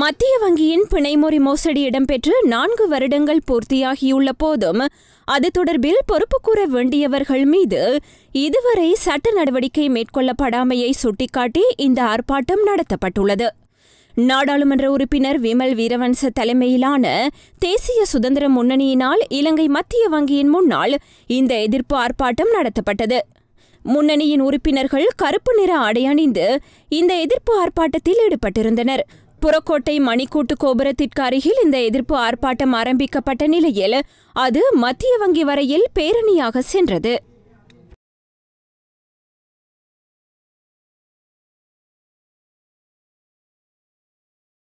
மத்திய வங்கியின் பிணைமுறை மோசடி இடம்பெற்று நான்கு வருடங்கள் பூர்த்தியாகியுள்ள போதும் அது தொடர்பில் பொறுப்பு கூற வேண்டியவர்கள் மீது இதுவரை சட்ட நடவடிக்கை மேற்கொள்ளப்படாமையை சுட்டிக்காட்டி இந்த ஆர்ப்பாட்டம் நடத்தப்பட்டுள்ளது நாடாளுமன்ற உறுப்பினர் விமல் வீரவன்ச தலைமையிலான தேசிய சுதந்திர முன்னணியினால் இலங்கை மத்திய வங்கியின் முன்னால் இந்த எதிர்ப்பு ஆர்ப்பாட்டம் நடத்தப்பட்டது முன்னணியின் உறுப்பினர்கள் கருப்பு நிற ஆடை அணிந்து இந்த எதிர்ப்பு ஆர்ப்பாட்டத்தில் ஈடுபட்டிருந்தனர் புறக்கோட்டை மணிக்கூட்டு கோபுரத்திற்கு அருகில் இந்த எதிர்ப்பு ஆர்ப்பாட்டம் ஆரம்பிக்கப்பட்ட நிலையில் அது மத்திய வங்கி வரையில் பேரணியாக சென்றது